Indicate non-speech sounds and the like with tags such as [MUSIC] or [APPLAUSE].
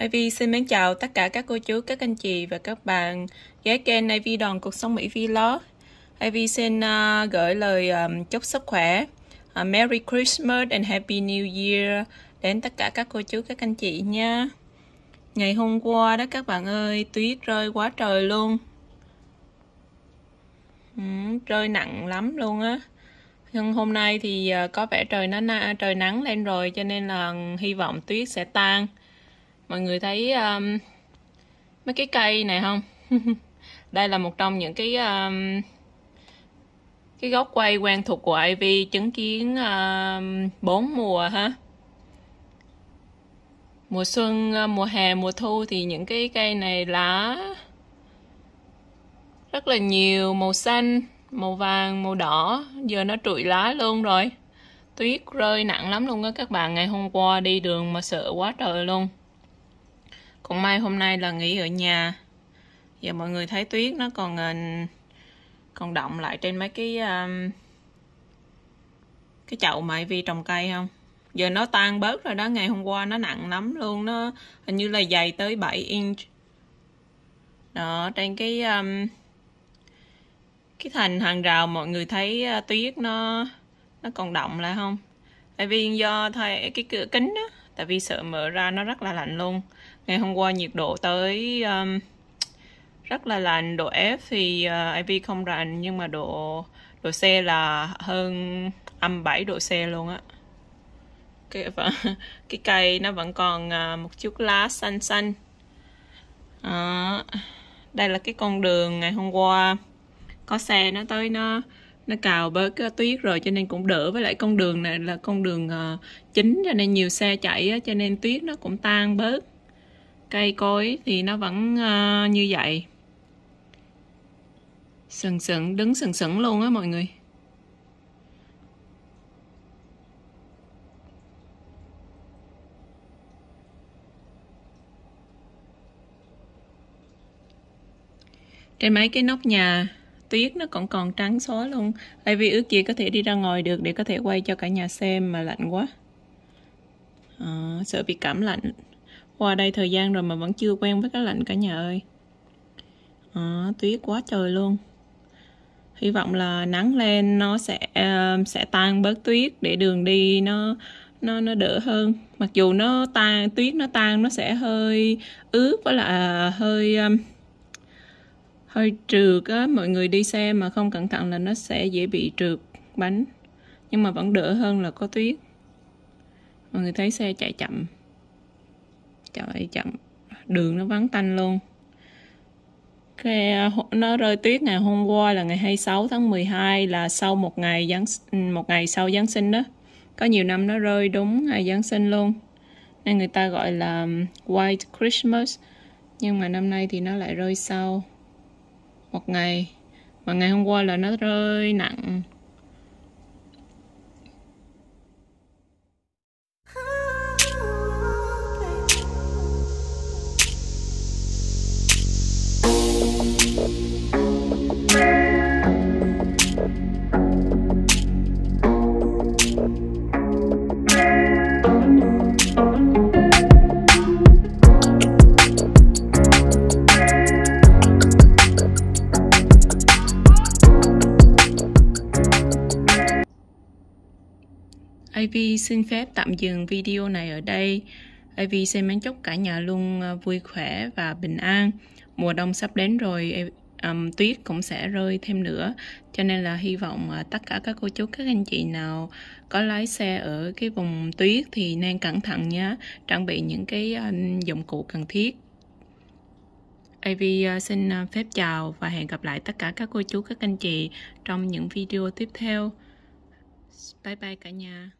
Ivy xin mến chào tất cả các cô chú, các anh chị và các bạn ghé kênh Ivy Đoàn Cuộc Sống Mỹ Vlog. Ivy xin uh, gửi lời um, chúc sức khỏe, uh, Merry Christmas and Happy New Year đến tất cả các cô chú, các anh chị nha. Ngày hôm qua đó các bạn ơi, tuyết rơi quá trời luôn. Ừ, rơi nặng lắm luôn á. Nhưng hôm nay thì uh, có vẻ trời nó na, trời nắng lên rồi cho nên là hy vọng tuyết sẽ tan mọi người thấy um, mấy cái cây này không [LAUGHS] đây là một trong những cái um, cái góc quay quen thuộc của iv chứng kiến um, bốn 4 mùa ha mùa xuân uh, mùa hè mùa thu thì những cái cây này lá rất là nhiều màu xanh màu vàng màu đỏ giờ nó trụi lá luôn rồi tuyết rơi nặng lắm luôn á các bạn ngày hôm qua đi đường mà sợ quá trời luôn còn Mai hôm nay là nghỉ ở nhà Giờ mọi người thấy tuyết nó còn ờ, còn động lại trên mấy cái um, cái chậu mà vi trồng cây không giờ nó tan bớt rồi đó ngày hôm qua nó nặng lắm luôn nó hình như là dày tới 7 inch đó trên cái um, cái thành hàng rào mọi người thấy uh, tuyết nó nó còn động lại không tại vì do thay cái cửa kính đó tại vì sợ mở ra nó rất là lạnh luôn ngày hôm qua nhiệt độ tới um, rất là lạnh độ F thì uh, IV không lạnh nhưng mà độ độ C là hơn âm 7 độ C luôn á cái [LAUGHS] vẫn, cái cây nó vẫn còn uh, một chút lá xanh xanh à, đây là cái con đường ngày hôm qua có xe nó tới nó nó cào bớt cái tuyết rồi cho nên cũng đỡ với lại con đường này là con đường ờ, chính cho nên nhiều xe chạy á cho nên tuyết nó cũng tan bớt cây cối thì nó vẫn ờ, như vậy sừng sững đứng sừng sững luôn á mọi người trên mấy cái nóc nhà tuyết nó còn còn trắng xóa luôn tại vì ước gì có thể đi ra ngoài được để có thể quay cho cả nhà xem mà lạnh quá à, sợ bị cảm lạnh qua đây thời gian rồi mà vẫn chưa quen với cái lạnh cả nhà ơi à, tuyết quá trời luôn hy vọng là nắng lên nó sẽ uh, sẽ tan bớt tuyết để đường đi nó nó nó đỡ hơn mặc dù nó tan tuyết nó tan nó sẽ hơi ướt với là hơi um, hơi trượt á mọi người đi xe mà không cẩn thận là nó sẽ dễ bị trượt bánh nhưng mà vẫn đỡ hơn là có tuyết mọi người thấy xe chạy chậm chạy chậm đường nó vắng tanh luôn cái uh, nó rơi tuyết ngày hôm qua là ngày 26 tháng 12 là sau một ngày Giáng ừ, một ngày sau Giáng sinh đó có nhiều năm nó rơi đúng ngày Giáng sinh luôn nên người ta gọi là um, White Christmas nhưng mà năm nay thì nó lại rơi sau một ngày mà ngày hôm qua là nó rơi nặng AV xin phép tạm dừng video này ở đây. AV xin mến chúc cả nhà luôn ờ, vui khỏe và bình an. Mùa đông sắp đến rồi, um, tuyết cũng sẽ rơi thêm nữa. Cho nên là hy vọng ờ, tất cả các cô chú, các anh chị nào có lái xe ở cái vùng tuyết thì nên cẩn thận nhé. Trang bị những cái uh, dụng cụ cần thiết. AV xin phép chào và hẹn gặp lại tất cả các cô chú, các anh chị trong những video tiếp theo. Bye bye cả nhà.